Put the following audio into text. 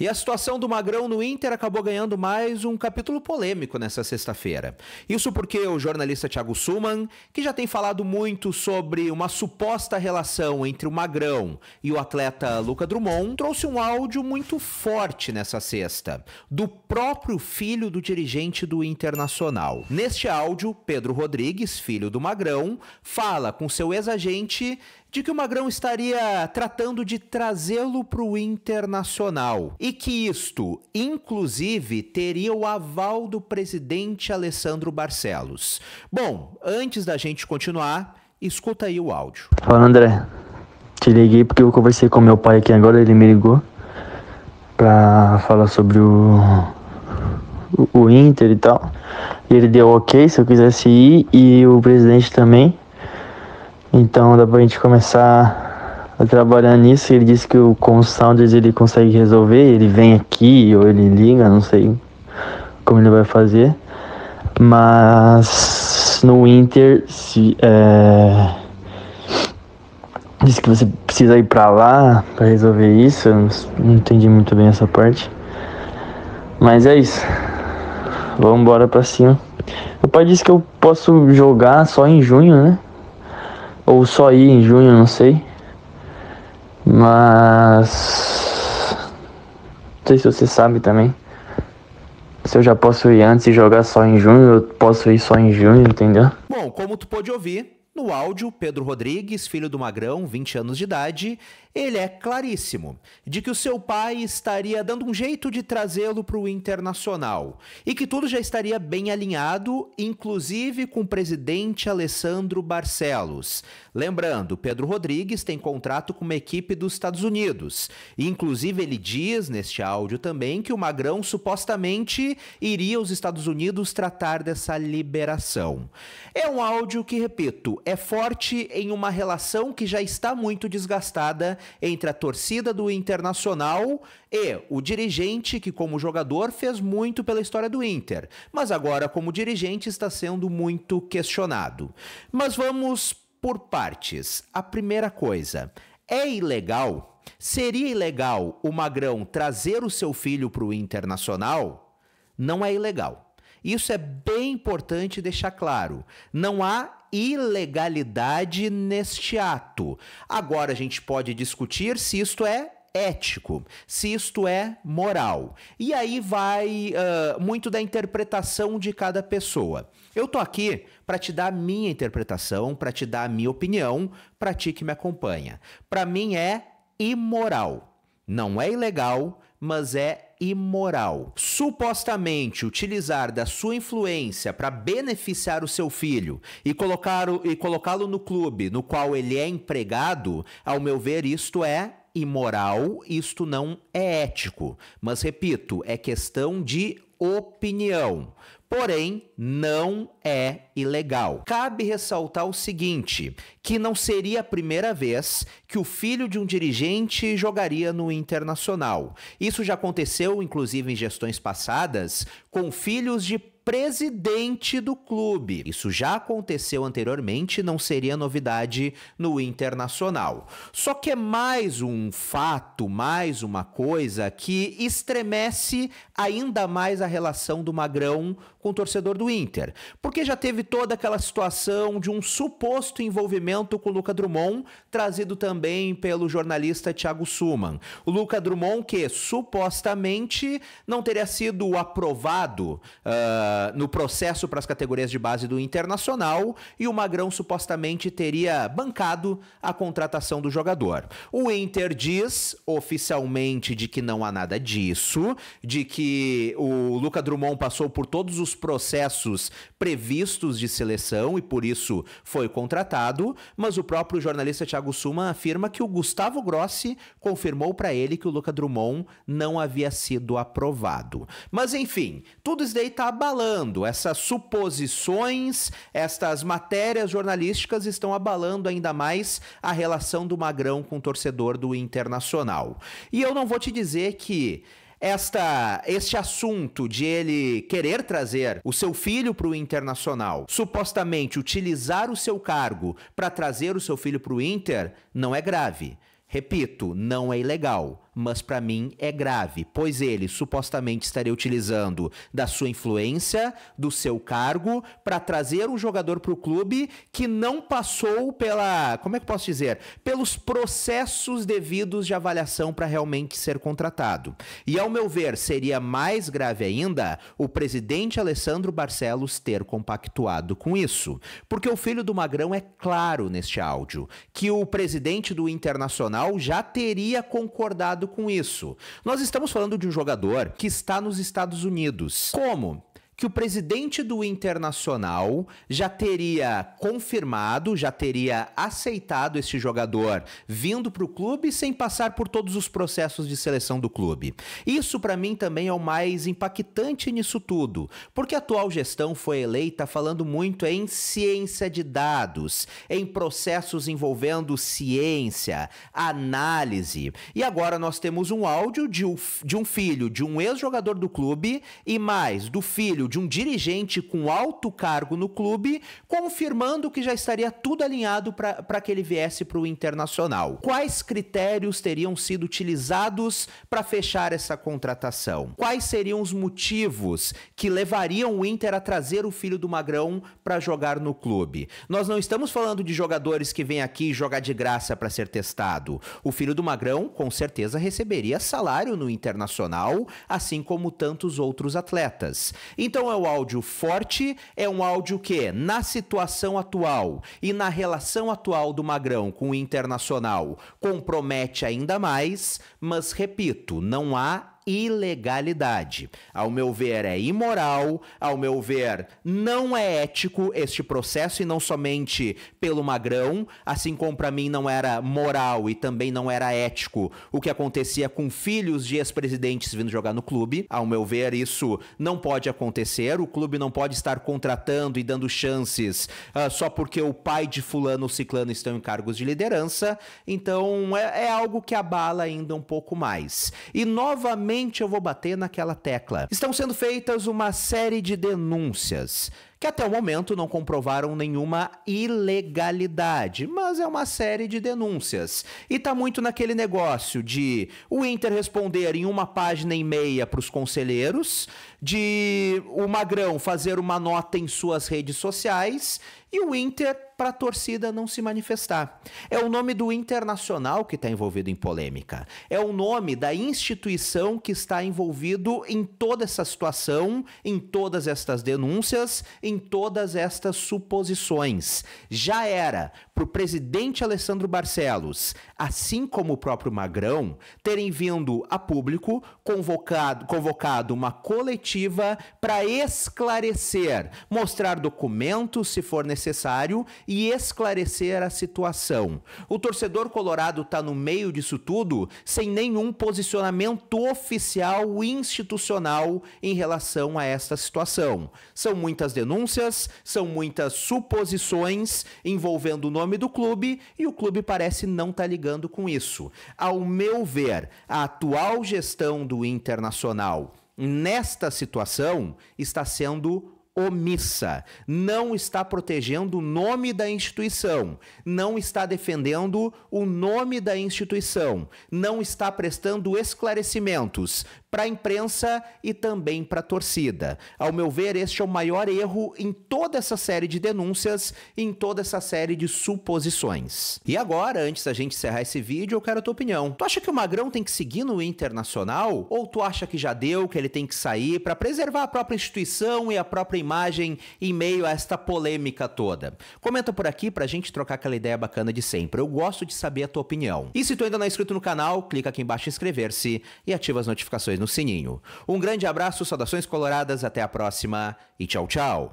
E a situação do Magrão no Inter acabou ganhando mais um capítulo polêmico nessa sexta-feira. Isso porque o jornalista Thiago Suman, que já tem falado muito sobre uma suposta relação entre o Magrão e o atleta Luca Drummond, trouxe um áudio muito forte nessa sexta, do próprio filho do dirigente do Internacional. Neste áudio, Pedro Rodrigues, filho do Magrão, fala com seu ex-agente de que o Magrão estaria tratando de trazê-lo para o internacional e que isto, inclusive, teria o aval do presidente Alessandro Barcelos. Bom, antes da gente continuar, escuta aí o áudio. Fala André, te liguei porque eu conversei com meu pai aqui agora, ele me ligou para falar sobre o, o, o Inter e tal. E ele deu ok se eu quisesse ir e o presidente também. Então dá pra gente começar a trabalhar nisso. Ele disse que o, com os ele consegue resolver, ele vem aqui ou ele liga, não sei como ele vai fazer. Mas no Inter se, é, disse que você precisa ir pra lá para resolver isso. Eu não entendi muito bem essa parte. Mas é isso. Vamos embora pra cima. O pai disse que eu posso jogar só em junho, né? ou só ir em junho, não sei. Mas não sei se você sabe também. Se eu já posso ir antes e jogar só em junho, eu posso ir só em junho, entendeu? Bom, como tu pode ouvir, no áudio, Pedro Rodrigues, filho do Magrão, 20 anos de idade, ele é claríssimo de que o seu pai estaria dando um jeito de trazê-lo para o internacional e que tudo já estaria bem alinhado, inclusive com o presidente Alessandro Barcelos. Lembrando, Pedro Rodrigues tem contrato com uma equipe dos Estados Unidos. E, inclusive, ele diz neste áudio também que o Magrão supostamente iria aos Estados Unidos tratar dessa liberação. É um áudio que, repito, é forte em uma relação que já está muito desgastada entre a torcida do Internacional e o dirigente, que como jogador fez muito pela história do Inter, mas agora como dirigente está sendo muito questionado. Mas vamos por partes. A primeira coisa, é ilegal Seria ilegal o Magrão trazer o seu filho para o Internacional? Não é ilegal. Isso é bem importante deixar claro. Não há ilegalidade neste ato. Agora a gente pode discutir se isto é ético, se isto é moral. E aí vai uh, muito da interpretação de cada pessoa. Eu tô aqui para te dar a minha interpretação, para te dar a minha opinião, para ti que me acompanha. Para mim é imoral. Não é ilegal, mas é imoral. Supostamente utilizar da sua influência para beneficiar o seu filho e colocá-lo no clube no qual ele é empregado, ao meu ver, isto é imoral, isto não é ético. Mas repito, é questão de opinião porém não é ilegal. Cabe ressaltar o seguinte, que não seria a primeira vez que o filho de um dirigente jogaria no Internacional. Isso já aconteceu inclusive em gestões passadas com filhos de presidente do clube. Isso já aconteceu anteriormente, não seria novidade no internacional. Só que é mais um fato, mais uma coisa que estremece ainda mais a relação do Magrão com o torcedor do Inter, porque já teve toda aquela situação de um suposto envolvimento com o Luca Drummond, trazido também pelo jornalista Thiago Suman. O Luca Drummond que supostamente não teria sido aprovado uh, no processo para as categorias de base do Internacional e o Magrão supostamente teria bancado a contratação do jogador. O Inter diz oficialmente de que não há nada disso, de que o Luca Drummond passou por todos os processos previstos de seleção e por isso foi contratado, mas o próprio jornalista Thiago Suma afirma que o Gustavo Grossi confirmou para ele que o Luca Drummond não havia sido aprovado. Mas enfim, tudo isso daí tá abalando essas suposições, estas matérias jornalísticas estão abalando ainda mais a relação do Magrão com o torcedor do Internacional. E eu não vou te dizer que esta, este assunto de ele querer trazer o seu filho para o Internacional, supostamente utilizar o seu cargo para trazer o seu filho para o Inter, não é grave. Repito, não é ilegal mas para mim é grave, pois ele supostamente estaria utilizando da sua influência, do seu cargo, para trazer um jogador para o clube que não passou pela, como é que posso dizer, pelos processos devidos de avaliação para realmente ser contratado. E ao meu ver, seria mais grave ainda o presidente Alessandro Barcelos ter compactuado com isso, porque o filho do Magrão é claro neste áudio que o presidente do Internacional já teria concordado com isso? Nós estamos falando de um jogador que está nos Estados Unidos. Como? que o presidente do Internacional já teria confirmado, já teria aceitado esse jogador vindo para o clube sem passar por todos os processos de seleção do clube. Isso para mim também é o mais impactante nisso tudo, porque a atual gestão foi eleita falando muito em ciência de dados, em processos envolvendo ciência, análise. E agora nós temos um áudio de um filho de um ex-jogador do clube e mais do filho de um dirigente com alto cargo no clube, confirmando que já estaria tudo alinhado para que ele viesse para o Internacional. Quais critérios teriam sido utilizados para fechar essa contratação? Quais seriam os motivos que levariam o Inter a trazer o filho do Magrão para jogar no clube? Nós não estamos falando de jogadores que vêm aqui jogar de graça para ser testado. O filho do Magrão, com certeza, receberia salário no Internacional, assim como tantos outros atletas. Então, então é o áudio forte, é um áudio que, na situação atual e na relação atual do Magrão com o Internacional, compromete ainda mais, mas repito, não há ilegalidade. Ao meu ver, é imoral, ao meu ver, não é ético este processo e não somente pelo Magrão, assim como para mim não era moral e também não era ético o que acontecia com filhos de ex-presidentes vindo jogar no clube. Ao meu ver, isso não pode acontecer, o clube não pode estar contratando e dando chances uh, só porque o pai de fulano ou ciclano estão em cargos de liderança, então é, é algo que abala ainda um pouco mais. E novamente Novamente eu vou bater naquela tecla. Estão sendo feitas uma série de denúncias que até o momento não comprovaram nenhuma ilegalidade, mas é uma série de denúncias. E tá muito naquele negócio de o Inter responder em uma página e meia para os conselheiros, de o Magrão fazer uma nota em suas redes sociais e o Inter para a torcida não se manifestar. É o nome do internacional que está envolvido em polêmica. É o nome da instituição que está envolvido em toda essa situação, em todas estas denúncias, em todas estas suposições. Já era para o presidente Alessandro Barcelos, assim como o próprio Magrão, terem vindo a público convocado, convocado uma coletiva para esclarecer, mostrar documentos se for necessário e e esclarecer a situação. O torcedor colorado está no meio disso tudo sem nenhum posicionamento oficial institucional em relação a esta situação. São muitas denúncias, são muitas suposições envolvendo o nome do clube e o clube parece não estar tá ligando com isso. Ao meu ver, a atual gestão do Internacional nesta situação está sendo omissa, não está protegendo o nome da instituição, não está defendendo o nome da instituição, não está prestando esclarecimentos, para a imprensa e também para a torcida. Ao meu ver, este é o maior erro em toda essa série de denúncias e em toda essa série de suposições. E agora, antes da gente encerrar esse vídeo, eu quero a tua opinião. Tu acha que o Magrão tem que seguir no Internacional ou tu acha que já deu, que ele tem que sair para preservar a própria instituição e a própria imagem em meio a esta polêmica toda? Comenta por aqui para a gente trocar aquela ideia bacana de sempre. Eu gosto de saber a tua opinião. E se tu ainda não é inscrito no canal, clica aqui embaixo em inscrever-se e ativa as notificações no sininho. Um grande abraço, saudações coloradas, até a próxima e tchau, tchau.